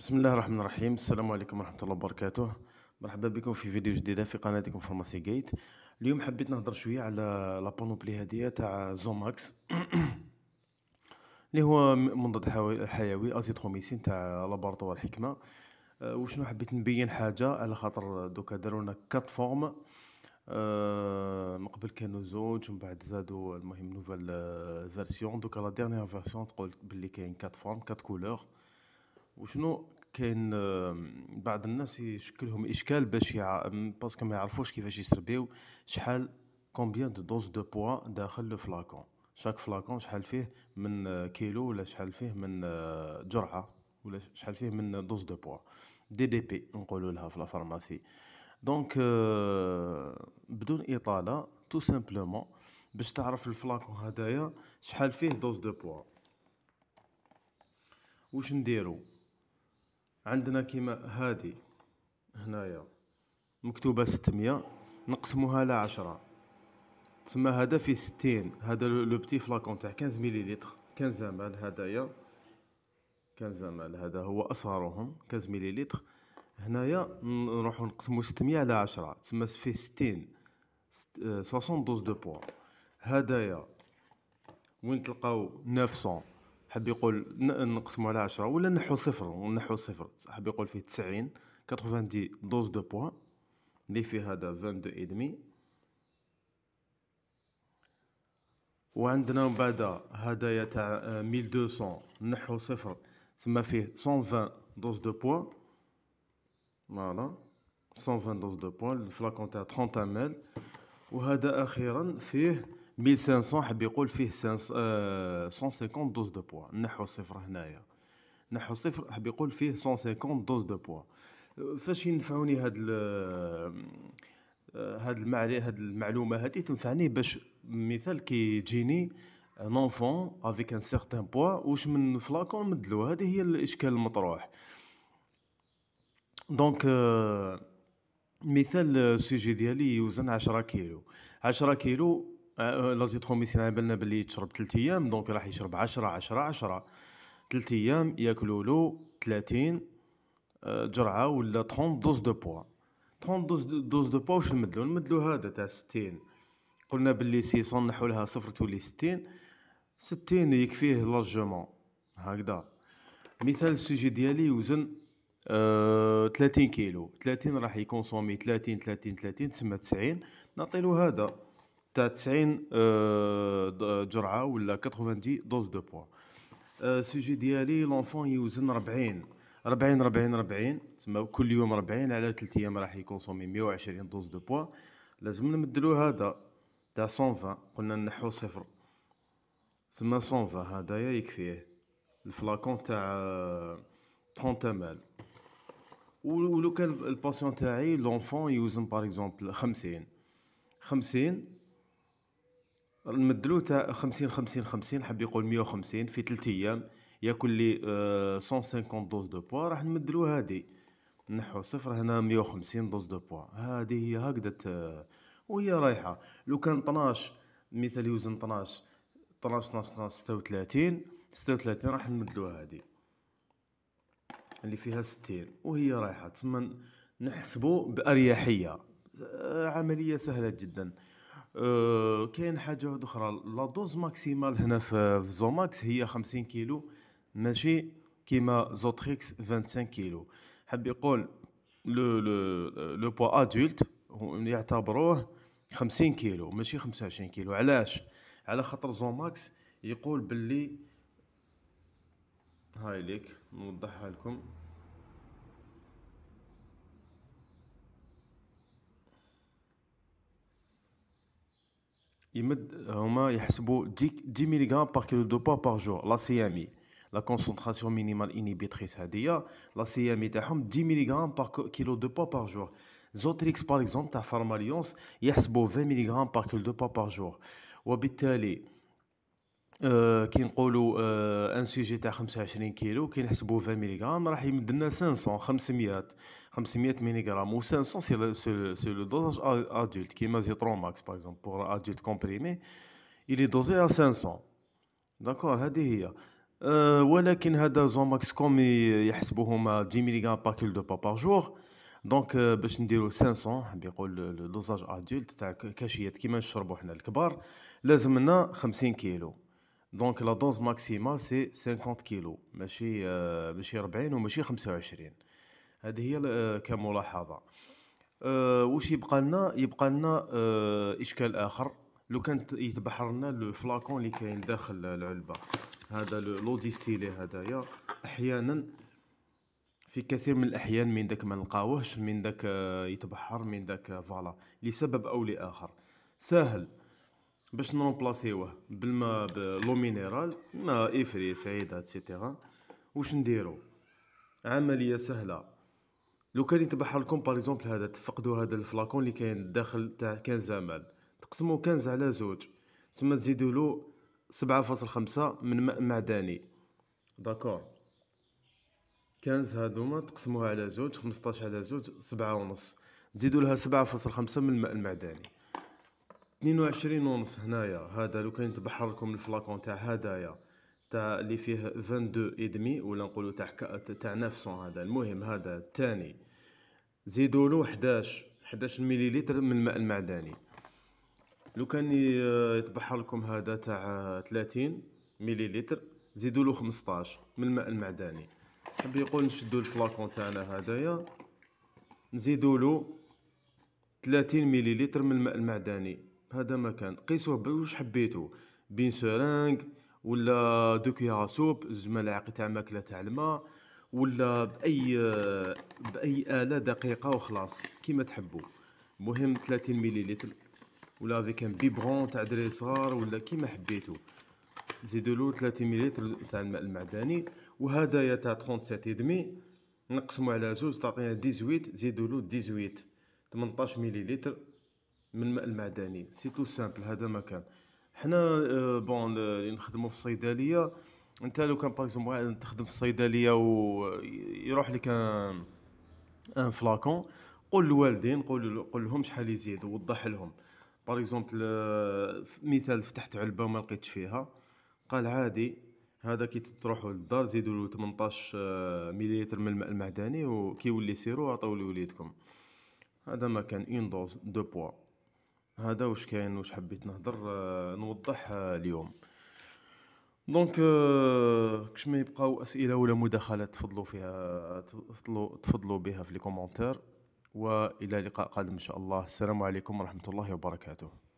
بسم الله الرحمن الرحيم السلام عليكم ورحمة الله وبركاته مرحبا بكم في فيديو جديدة في قناتكم فارماسي جيت اليوم حبيت نهضر شوية على لابانوبلي هادية تاع زوماكس اللي هو منضد حيوي ازيتروميسين تاع لابارطوار الحكمة وشنو حبيت نبين حاجة على خاطر دوكا دارولنا كات فورم من قبل كانوا زوج ومن بعد زادوا المهم نوفال فيرسيون دوكا لا ديرنيير فيرسيون تقول بلي كاين كات فورم كات كولور وشنو كاين بعض الناس يشكلهم اشكال باش باسكو ما يعرفوش كيفاش يسربيو شحال كومبيان دو دوز دو بوا داخل لو فلاكون شاك فلاكون شحال فيه من آه، كيلو ولا شحال فيه من آه، جرعه ولا شحال فيه من دوز دو بوا دي دي بي نقولوا لها في لافارماسي دونك آه، بدون اطاله تو سامبلومون باش تعرف الفلاكون هدايا شحال فيه دوز دو بوا واش نديرو عندنا كيما هادي هنايا مكتوبة ستمية نقسموها على عشرة تسمى هذا فيه ستين هذا لو بتي فلاكون تاع كانز مليليتر كانز مال هدايا كانز مال هذا هو أصغرهم كانز مليليتر هنايا نروحو نقسمو ستمية على عشرة تسمى فيه ستين آه، سوسون دوز دو بوا هدايا وين تلقاو 900 حب يقول نقسمو على عشرة ولا نحو صفر ونحو صفر حب يقول فيه تسعين كتروفان دي دوز دو بوا لي فيه هذا فان دو إدمي وعندنا من بعد هدايا تاع ميل دو سون نحو صفر تسمى فيه سون فان دوز دو بوا فوالا سون فان دوز دو بوا الفلاكون تاع 30 ميل وهذا أخيرا فيه 1500 حب يقول فيه 150 آه، دوز دو بوا نحو صفر هنايا نحو صفر حب يقول فيه 150 دوز دو بوا فاش ينفعوني هاد آه، هاد المعلي هاد المعلومه هادي تنفعني باش مثال كي تجيني ان انفون افيك ان سيغتان بوا واش من فلاكون مدلو هذه هي الاشكال المطروح دونك euh، مثال السوجي euh، ديالي يوزن 10 كيلو 10 كيلو لازيتروميسين على بالنا بلي يشرب 3 ايام دونك راح يشرب 10 10 10 3 ايام ياكلوا له 30 آه، جرعه ولا 30 دوز دو بوا 30 دوز دوز دو بوا واش نمدلو نمدلو هذا تاع 60 قلنا بلي 600 نحو لها صفر تولي 60 60 يكفيه لارجومون هكذا مثال السوجي ديالي يوزن أه 30 كيلو 30 راح يكونسومي 30 30 30 تسمى 90 نعطيلو هذا تاع آه، 90 جرعه ولا 90 دوز دو بوا السوجي ديالي لونفون يوزن 40 40 40 40 تما كل يوم 40 على 3 ايام راح يكونسومي 120 دوز دو بوا لازم نمدلو هذا تاع 120 قلنا نحو صفر تما 120 هذايا يكفيه الفلاكون تاع 30 آه، مال ولو كان الباسيون تاعي لونفون يوزن باغ اكزومبل 50 50 نمدلو تاع 50 50 50 حب يقول 150 في 3 ايام ياكل لي أه 150 دوز دو بوا راح نمدلو هادي نحو صفر هنا 150 دوز دو بوا هادي هي هكذا وهي رايحه لو كان 12 مثال يوزن 12 12 12 12 36 36 راح نمدلو هادي اللي فيها 60 وهي رايحه تما نحسبو باريحيه آه، عمليه سهله جدا آه، كاين حاجه واحده اخرى لا دوز ماكسيمال هنا في زوماكس هي 50 كيلو ماشي كيما زوتريكس 25 كيلو حاب يقول لو لو لو بوا ادولت يعتبروه 50 كيلو ماشي 25 كيلو علاش على خاطر زوماكس يقول باللي هاي ليك نوضحها لكم Il y a 10 mg par kilo de poids par jour. La CMI, la concentration minimale inhibitrice, cest à la CMI 10 mg par kilo de poids par jour. Les autres par exemple, la pharmaliance il y a 20 mg par kilo de poids par jour. آه، كي نقولوا آه، ان سوجي تاع 25 كيلو كي نحسبوا 20 ميليغرام راح يمد لنا 500 500 500 ميليغرام و 500 سي سي لو دوزاج ادولت كيما ماكس باغ اكزومبل بور ادولت كومبريمي الي دوزي ا 500 داكور هذه هي ولكن هذا زوماكس كوم يحسبوهما 10 ميليغرام باكيل دو با بار جور دونك باش نديرو 500 بيقول لو دوزاج ادولت تاع كاشيات كيما نشربو حنا الكبار لازمنا 50 كيلو دونك لا دوز ماكسيمال سي 50 كيلو ماشي ماشي 40 وماشي 25 هذه هي كملاحظه واش يبقى لنا يبقى لنا اشكال اخر لو كانت يتبحر لنا لو فلاكون اللي كاين داخل العلبه هذا لو ديستيلي هذايا احيانا في كثير من الاحيان من داك ما نلقاوهش من داك يتبحر من داك فوالا لسبب او لاخر سهل باش نرومبلاسيوه بالماء بلو مينيرال ماء افريس عيده اتسيتيرا واش نديرو عمليه سهله لو كان يتبعها لكم باغ اكزومبل هذا تفقدوا هذا الفلاكون اللي كاين داخل تاع كنز امال تقسموا كنز على زوج ثم تزيدوا له 7.5 من ماء معدني داكور كنز هادوما تقسموها على زوج 15 على زوج سبعة ونص تزيدوا لها 7.5 من الماء المعدني 22 ونص هنايا هذا لو كان تبحر لكم الفلاكون تاع هدايا تاع اللي فيه 22 ادمي ولا نقولوا تاع تاع 900 هذا المهم هذا الثاني زيدوا له 11 11 مليلتر من الماء المعدني لو كان يتبحر لكم هذا تاع 30 مليلتر زيدوا له 15 من الماء المعدني حب يقول نشدوا الفلاكون تاعنا هذايا نزيدوا له 30 مليلتر من الماء المعدني هذا مكان قيسوه بوش حبيتو بين سرانق ولا دوكيا سوب الملعقه تاع ماكله تاع الماء ولا باي باي اله دقيقه وخلاص كيما تحبوا مهم 30 مليلتر ولا افيك ان بيبرون تاع دري صغار ولا كيما حبيتو زيدوا له 30 مليلتر تاع الماء المعدني وهدايا تاع 37 دمي نقسمو على زوج تعطينا 18 زيدوا له 18 18 مليلتر من الماء المعدني سي تو سامبل هذا ما كان حنا بون آه، اللي نخدمو في الصيدليه انت لو كان باغ تخدم في الصيدليه ويروح لك ان فلاكون قول للوالدين قول قول لهم شحال يزيد ووضح لهم باغ اكزومبل آه، مثال فتحت علبه وما لقيتش فيها قال عادي هذا كي تروحوا للدار زيدوا له 18 آه، مليلتر من الماء المعدني وكيولي سيرو عطيو لوليدكم هذا ما كان اون دوز دو بوا هذا واش كاين واش حبيت نهضر آه، نوضح آه، اليوم دونك آه، كش ما يبقاو اسئله ولا مداخلات تفضلوا فيها تفضلوا تفضلوا بها في لي كومونتير والى لقاء قادم ان شاء الله السلام عليكم ورحمه الله وبركاته